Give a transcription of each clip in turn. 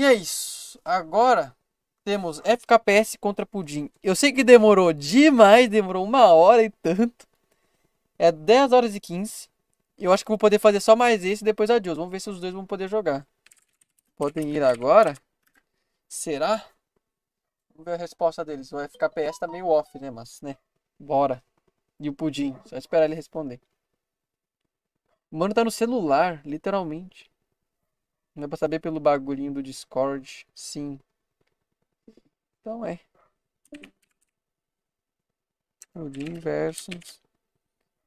E é isso. Agora temos FKPS contra Pudim. Eu sei que demorou demais, demorou uma hora e tanto. É 10 horas e 15. Eu acho que vou poder fazer só mais esse e depois adiós. Vamos ver se os dois vão poder jogar. Podem ir agora. Será? Vamos ver a resposta deles. O FKPS tá meio off, né? Mas, né? Bora. E o Pudim. Só esperar ele responder. O mano tá no celular, literalmente. Não é pra saber pelo bagulhinho do Discord, sim. Então é. Rodinho é versus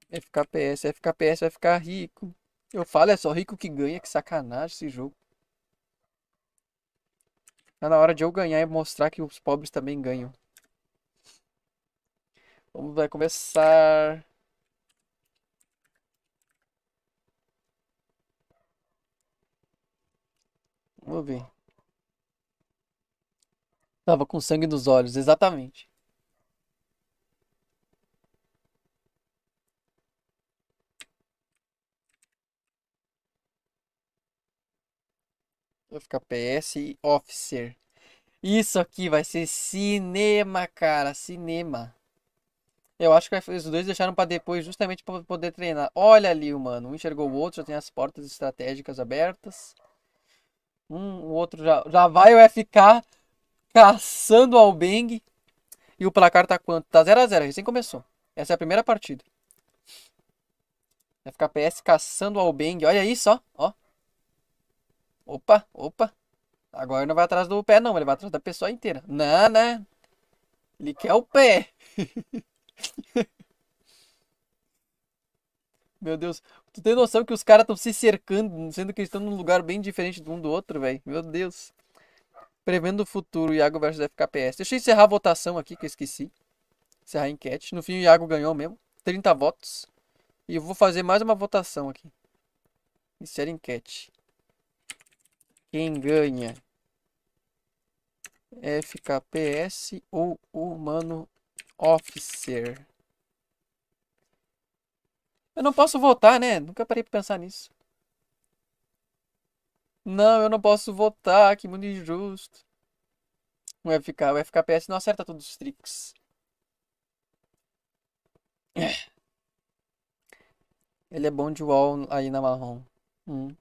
é FKPS. É FKPS vai ficar rico. Eu falo, é só rico que ganha, que sacanagem esse jogo. Tá na hora de eu ganhar e mostrar que os pobres também ganham. Vamos, vai começar. Vou ver. Tava com sangue nos olhos, exatamente. Vai ficar PS Officer. Isso aqui vai ser cinema, cara. Cinema. Eu acho que os dois deixaram para depois justamente para poder treinar. Olha ali, mano. Um enxergou o outro, já tem as portas estratégicas abertas. Um, o outro já, já vai o FK caçando ao Beng. E o placar tá quanto? Tá 0x0, recém começou. Essa é a primeira partida. FKPS caçando ao Beng. Olha isso, ó. ó. Opa, opa. Agora não vai atrás do pé, não. Ele vai atrás da pessoa inteira. Não, né? Ele quer o pé. Meu Deus. Tu tem noção que os caras estão se cercando, sendo que eles estão num lugar bem diferente um do outro, velho. Meu Deus. Prevendo o futuro, Iago versus FKPS. Deixa eu encerrar a votação aqui, que eu esqueci. Encerrar a enquete. No fim, o Iago ganhou mesmo. 30 votos. E eu vou fazer mais uma votação aqui. Insere enquete. Quem ganha? FKPS ou Humano Officer? Eu não posso votar, né? Nunca parei pra pensar nisso. Não, eu não posso votar, que mundo injusto. O, FK, o FKPS não acerta todos os tricks. É. Ele é bom de wall aí na marrom. Hum.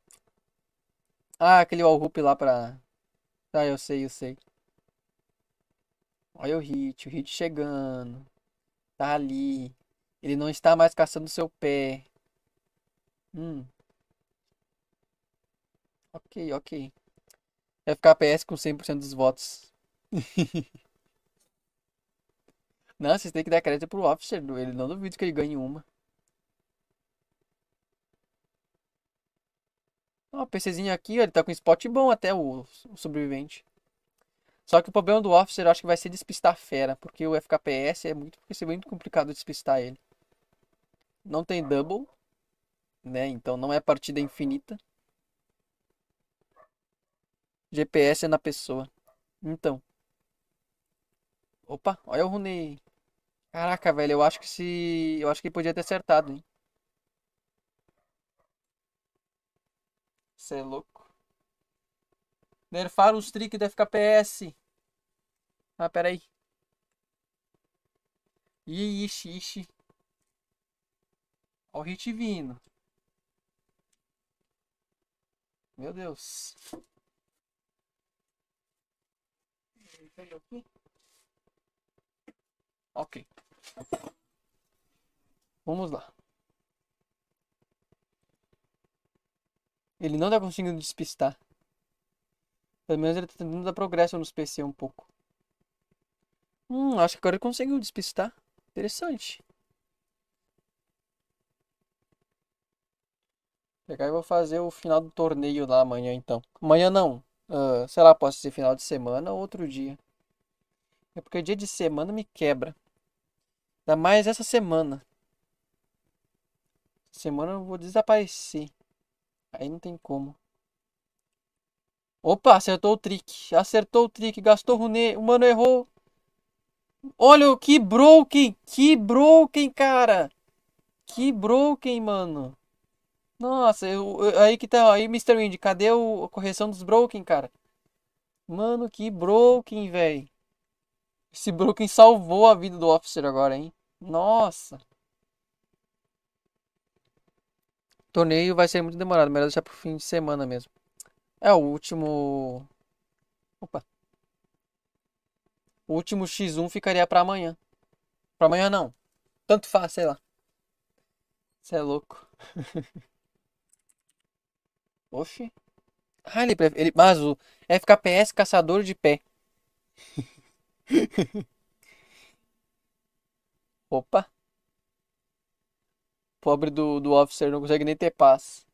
Ah, aquele wall hoop lá pra... Ah, eu sei, eu sei. Olha o hit, o hit chegando. Tá ali. Ele não está mais caçando seu pé. Hum. Ok, ok. Vai ficar PS com 100% dos votos. não, vocês têm que dar crédito pro Officer. Ele não duvido que ele ganhe uma. Ó, o PCzinho aqui, ó, ele tá com spot bom até o, o sobrevivente. Só que o problema do Officer eu acho que vai ser despistar a fera, porque o FKPS é muito, vai ser muito complicado despistar ele. Não tem double, né? Então não é partida infinita. GPS é na pessoa. Então. Opa, olha o Runei. Caraca, velho, eu acho que se. Eu acho que ele podia ter acertado, hein? Você é louco. Nerfaram os tricks do FKPS. Ah, peraí. Ixi, ixi. Olha o hit vindo. Meu Deus. Ok. Vamos lá. Ele não tá conseguindo despistar. Pelo menos ele tá tentando dar progresso nos PC um pouco. Hum, acho que agora ele conseguiu despistar. Interessante. Pegar e vou fazer o final do torneio lá amanhã então. Amanhã não. Uh, sei lá, posso ser final de semana ou outro dia. É porque dia de semana me quebra. Ainda mais essa semana. semana eu vou desaparecer. Aí não tem como. Opa, acertou o trick. Acertou o trick. Gastou runê. O mano errou. Olha, que broken. Que broken, cara. Que broken, mano. Nossa, eu, eu, aí que tá, aí Mr. Wind, cadê o, a correção dos Broken, cara? Mano, que Broken, velho. Esse Broken salvou a vida do Officer agora, hein? Nossa. torneio vai ser muito demorado, melhor deixar pro fim de semana mesmo. É o último... Opa. O último X1 ficaria pra amanhã. Pra amanhã não. Tanto faz, sei lá. Você é louco. Oxi. Ah, ele, ele mas o é FKPS caçador de pé. Opa. Pobre do, do officer não consegue nem ter paz.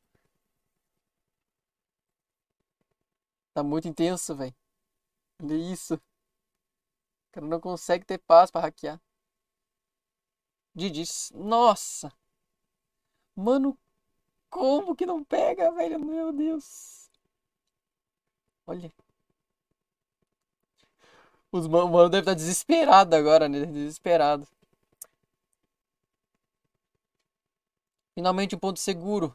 Tá muito intenso, velho. Olha isso. O cara não consegue ter paz pra hackear. Didis. Nossa. Mano, como que não pega, velho? Meu Deus. Olha. Os mano, deve estar tá desesperado agora, né? Tá desesperado. Finalmente um ponto seguro.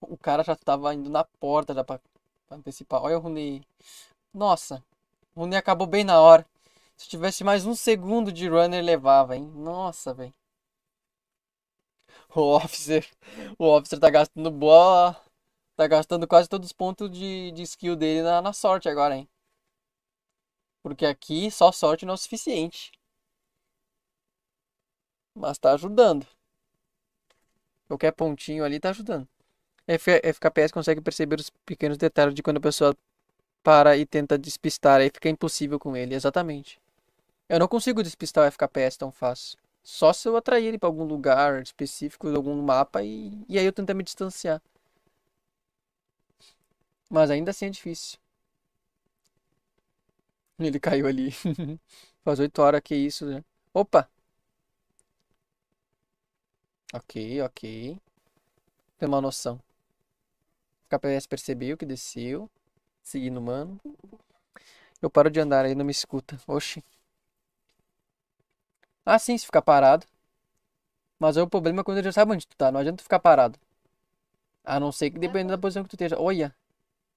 O cara já estava indo na porta já pra, pra antecipar. Olha o Rune. Nossa. O Rooney acabou bem na hora. Se tivesse mais um segundo de runner, levava, hein? Nossa, velho. O Officer, o Officer tá gastando boa. Tá gastando quase todos os pontos de, de skill dele na, na sorte agora, hein? Porque aqui só sorte não é o suficiente. Mas tá ajudando. Qualquer pontinho ali tá ajudando. F FKPS consegue perceber os pequenos detalhes de quando a pessoa para e tenta despistar. Aí fica impossível com ele, exatamente. Eu não consigo despistar o FKPS tão fácil. Só se eu atrair ele para algum lugar específico, algum mapa, e, e aí eu tentar me distanciar. Mas ainda assim é difícil. Ele caiu ali. Faz oito horas que isso, né? Opa! Ok, ok. Tem uma noção. O KPS percebeu que desceu. Seguindo o mano. Eu paro de andar, ele não me escuta. Oxi. Ah, sim, se ficar parado. Mas é o problema é quando ele já sabe onde tu tá. Não adianta tu ficar parado. A não ser que dependendo é. da posição que tu esteja. Olha.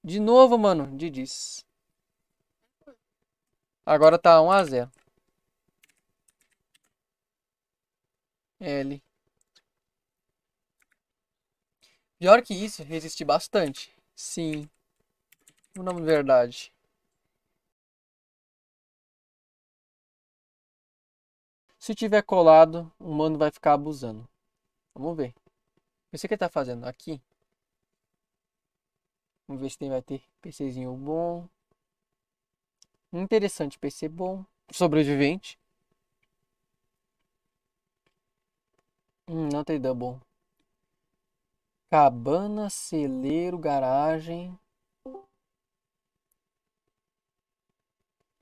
De novo, mano. Didis. Agora tá 1 a 0 L. Pior que isso, resisti bastante. Sim. O nome verdade. Se tiver colado, o mano vai ficar abusando. Vamos ver. Eu que ele tá fazendo aqui. Vamos ver se tem vai ter PCzinho bom. Interessante, PC bom. Sobrevivente. Hum, não tem double. Cabana, celeiro, garagem.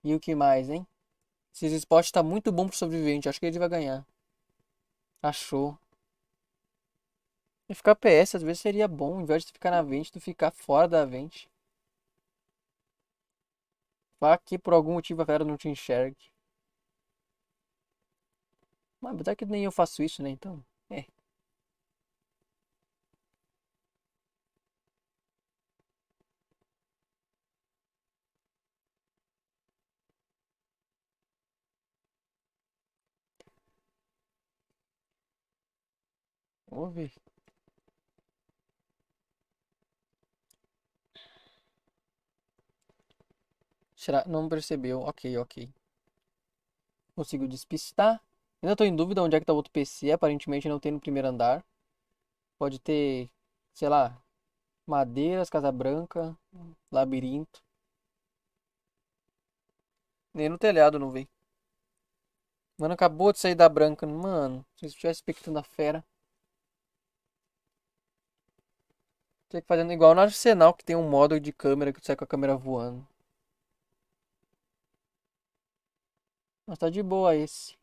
E o que mais, hein? Esse esporte tá muito bom pro sobrevivente. Acho que ele vai ganhar. Achou. E ficar PS às vezes seria bom. Ao invés de ficar na vente, tu ficar fora da vente. Vá aqui por algum motivo a Vera não te enxergue. Mas verdade que nem eu faço isso, né? Então, é. Vamos ver. Será? Não percebeu. Ok, ok. Consigo despistar. Ainda estou em dúvida onde é que está o outro PC. Aparentemente não tem no primeiro andar. Pode ter, sei lá, Madeiras, Casa Branca, Labirinto. Nem no telhado não vem. Mano, acabou de sair da branca. Mano, se eu estivesse expectando a fera. Tem que fazendo igual no Arsenal, que tem um modo de câmera que tu sai com a câmera voando. Mas tá de boa esse.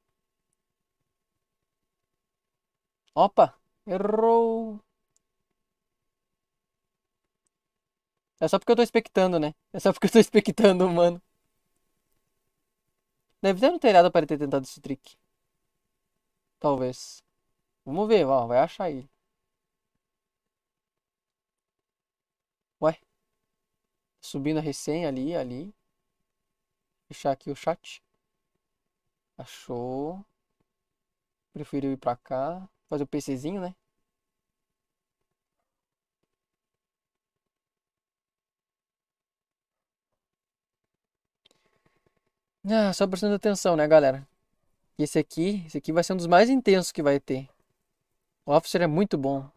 Opa! Errou! É só porque eu tô expectando, né? É só porque eu tô expectando, mano. Deve ter um telhado para ele ter tentado esse trick. Talvez. Vamos ver, ó. Vai achar ele. Subindo a recém ali, ali. Fechar aqui o chat. Achou. Preferiu ir pra cá. Fazer o PCzinho, né? Ah, só prestando atenção, né, galera? Esse aqui, esse aqui vai ser um dos mais intensos que vai ter. O Officer é muito bom.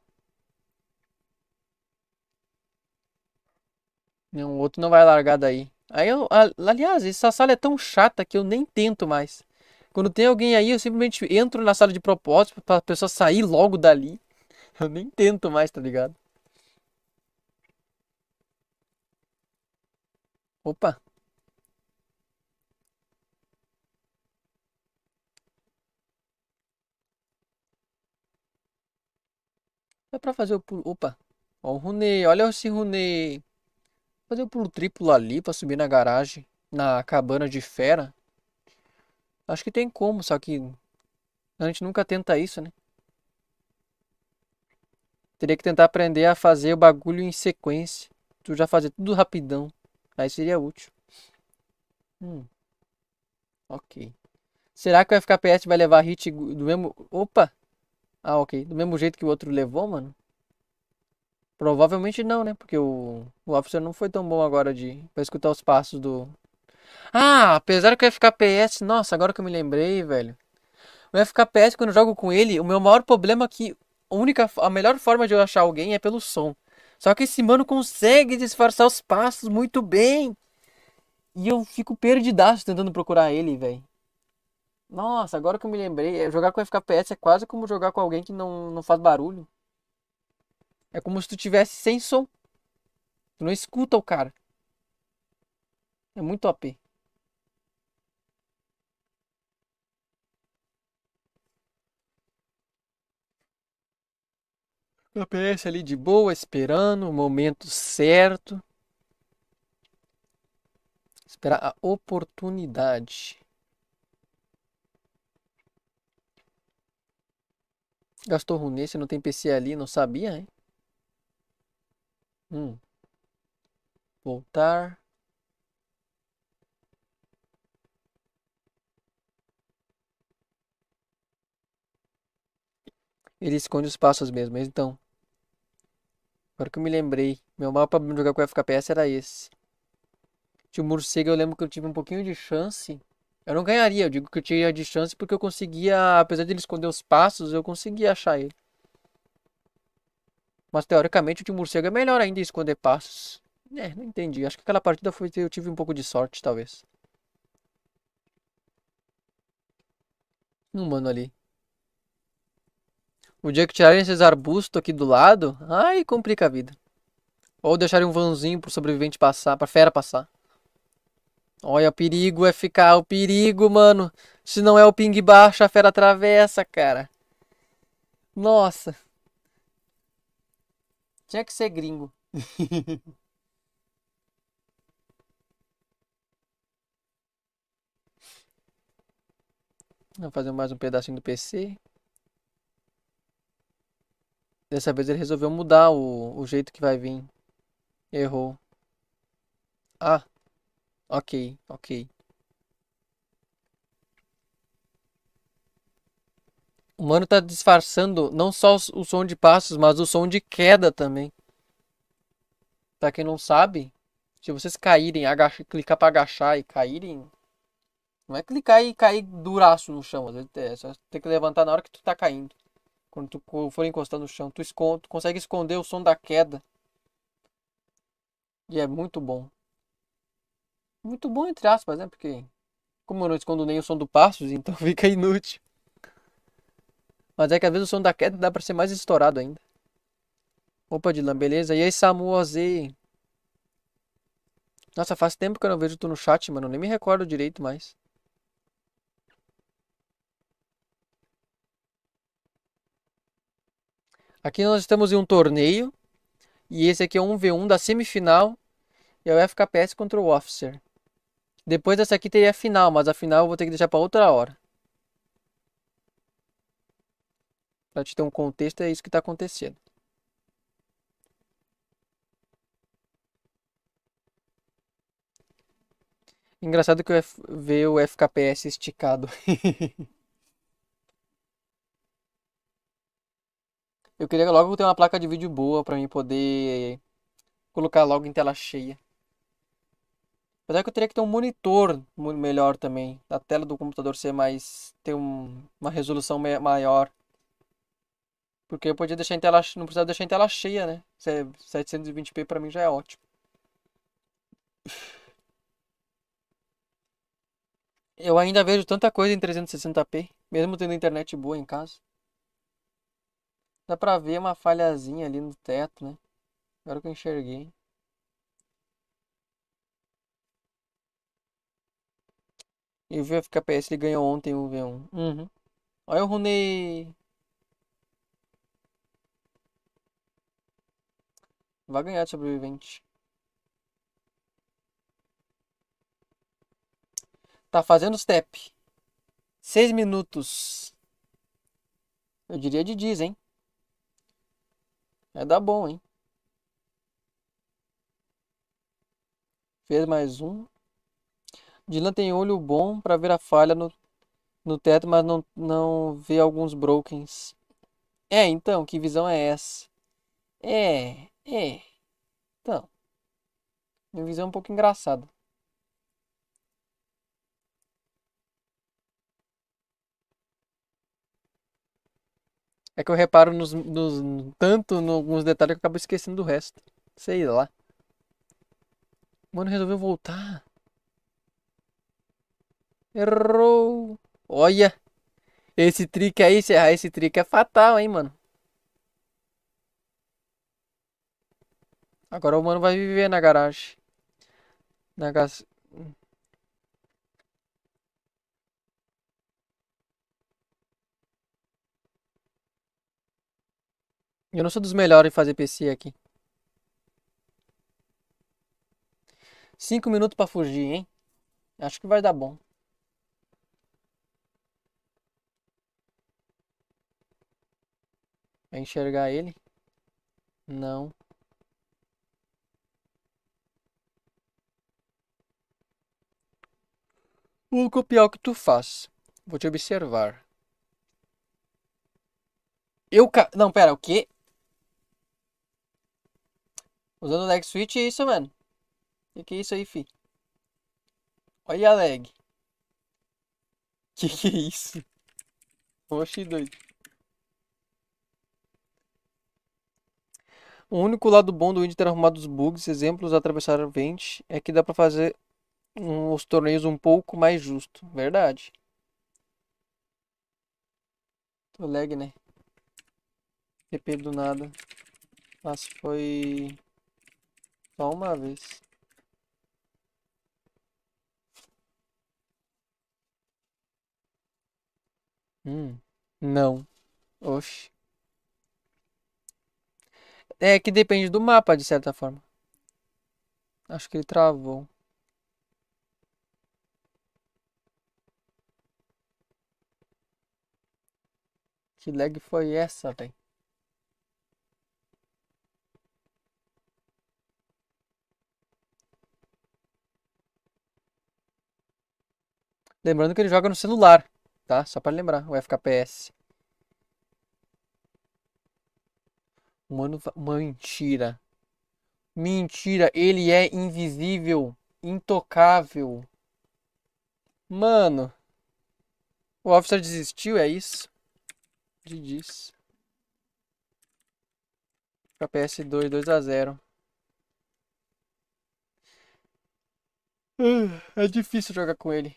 Nenhum outro não vai largar daí. Aí eu, aliás, essa sala é tão chata que eu nem tento mais. Quando tem alguém aí, eu simplesmente entro na sala de propósito para a pessoa sair logo dali. Eu nem tento mais, tá ligado? Opa. Dá pra fazer o pulo. Opa. Ó o Runei. Olha esse Runei. Mas eu pulo triplo ali pra subir na garagem, na cabana de fera. Acho que tem como, só que a gente nunca tenta isso, né? Teria que tentar aprender a fazer o bagulho em sequência. Tu já fazer tudo rapidão. Aí seria útil. Hum. Ok. Será que o FKPS vai levar hit do mesmo. Opa! Ah, ok. Do mesmo jeito que o outro levou, mano? Provavelmente não, né? Porque o, o Officer não foi tão bom agora de pra escutar os passos do. Ah, apesar que o FKPS, nossa, agora que eu me lembrei, velho. O FKPS, quando eu jogo com ele, o meu maior problema é que a, única, a melhor forma de eu achar alguém é pelo som. Só que esse mano consegue disfarçar os passos muito bem. E eu fico perdidaço tentando procurar ele, velho. Nossa, agora que eu me lembrei, é, jogar com FKPS é quase como jogar com alguém que não, não faz barulho. É como se tu tivesse sem som. Tu não escuta o cara. É muito OP. aparece ali de boa, esperando o momento certo. Esperar a oportunidade. Gastou ruim você não tem PC ali, não sabia, hein? Hum. Voltar. Ele esconde os passos mesmo, mas então. Agora que eu me lembrei, meu mapa pra jogar com FKPS era esse. De morcego, eu lembro que eu tive um pouquinho de chance. Eu não ganharia, eu digo que eu tinha de chance porque eu conseguia, apesar de ele esconder os passos, eu conseguia achar ele. Mas teoricamente o de morcego é melhor ainda esconder passos. É, não entendi. Acho que aquela partida foi eu tive um pouco de sorte, talvez. Um mano ali. O dia que tirarem esses arbustos aqui do lado, ai complica a vida. Ou deixarem um vãozinho pro sobrevivente passar, pra fera passar. Olha, o perigo é ficar, o perigo, mano. Se não é o ping baixo, a fera atravessa, cara. Nossa. Tinha que ser gringo. Vamos fazer mais um pedacinho do PC. Dessa vez ele resolveu mudar o, o jeito que vai vir. Errou. Ah, ok, ok. O mano tá disfarçando não só o som de passos, mas o som de queda também. Pra quem não sabe, se vocês caírem, agacha, clicar pra agachar e caírem. Não é clicar e cair duraço no chão. É só tem que levantar na hora que tu tá caindo. Quando tu for encostar no chão, tu, esconde, tu consegue esconder o som da queda. E é muito bom. Muito bom, entre aspas, né? Porque, como eu não escondo nem o som do passos, então fica inútil. Mas é que às vezes o som da queda dá pra ser mais estourado ainda. Opa, Dilan, beleza? E aí, Samu Ozei? Nossa, faz tempo que eu não vejo tu no chat, mano. Nem me recordo direito mais. Aqui nós estamos em um torneio. E esse aqui é um V1 da semifinal. E é o FKPS contra o Officer. Depois dessa aqui teria a final, mas a final eu vou ter que deixar para outra hora. Para te ter um contexto, é isso que está acontecendo. Engraçado que eu ver o FKPS esticado. eu queria logo ter uma placa de vídeo boa para mim poder colocar logo em tela cheia. Apesar que eu teria que ter um monitor melhor também. A tela do computador ser mais. ter um, uma resolução maior. Porque eu podia deixar em tela, não precisava deixar em tela cheia, né? 720p é para mim já é ótimo. Eu ainda vejo tanta coisa em 360p, mesmo tendo internet boa em casa. Dá pra ver uma falhazinha ali no teto, né? Agora que eu enxerguei. E o VFKPS ele ganhou ontem o V1. Uhum. Olha o Runei Vai ganhar de sobrevivente. Tá fazendo step. Seis minutos. Eu diria de diz, hein? É dar bom, hein? Fez mais um. Dylan tem olho bom para ver a falha no, no teto, mas não, não vê alguns brokens. É, então, que visão é essa? É, é. Então. Minha visão é um pouco engraçada. É que eu reparo nos, nos tanto em alguns detalhes que eu acabo esquecendo do resto. Sei lá. Mano, resolveu voltar. Errou. Olha. Esse trick aí, se errar esse trick é fatal, hein, mano. Agora o mano vai viver na garagem. Na gas... Eu não sou dos melhores em fazer PC aqui. Cinco minutos pra fugir, hein? Acho que vai dar bom. Vai é enxergar ele? Não. Vou copiar o que tu faz. Vou te observar. Eu ca... Não, pera, o quê? Usando o lag switch, é isso, mano. O que, que, é isso aí, fi? Olha a lag. Que que é isso? Oxi, doido. O único lado bom do Windows ter é arrumado os bugs, exemplos, atravessar o vente, é que dá pra fazer os torneios um pouco mais justo, verdade. Tô lag, né? TP do nada. Mas foi só uma vez. Hum, não. Oxe. É que depende do mapa, de certa forma. Acho que ele travou. Que lag foi essa, velho? Lembrando que ele joga no celular, tá? Só para lembrar, o FKPS. Mano, mentira. Mentira, ele é invisível, intocável. Mano. O officer desistiu, é isso? de diz. Para PS2, 2 a 0. Ah, é difícil jogar com ele.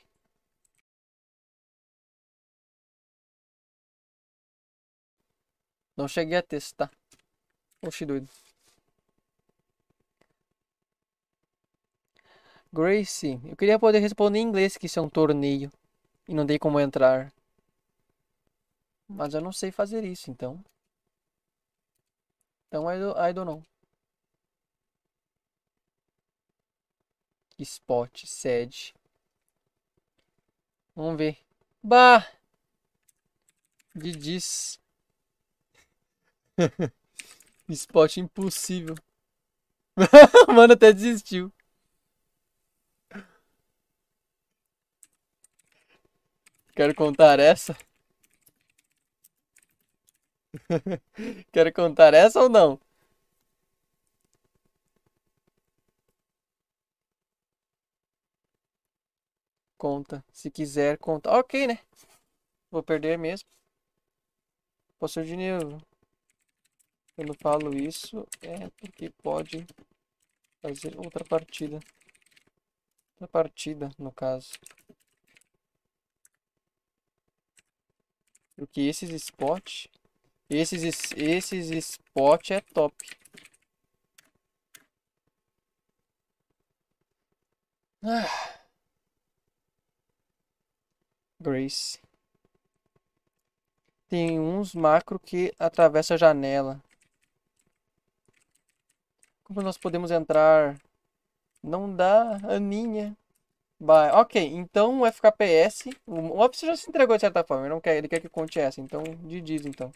Não cheguei a testar. Oxi, doido. Gracie, eu queria poder responder em inglês que isso é um torneio. E não dei como entrar. Mas eu não sei fazer isso, então. Então, I, do, I don't know. Spot, sede. Vamos ver. Bah! Didis. Spot impossível. Mano, até desistiu. Quero contar essa. Quero contar essa ou não? Conta. Se quiser, conta. Ok, né? Vou perder mesmo. Posso de novo. Quando falo isso, é porque pode fazer outra partida. Outra partida, no caso. Porque esses spots esses, esses spot é top. Ah. Grace. Tem uns macro que atravessa a janela. Como nós podemos entrar? Não dá, Aninha. vai Ok, então o FKPS. O Ops já se entregou de certa forma. Ele não quer, ele quer que conte essa. Então, de diz então.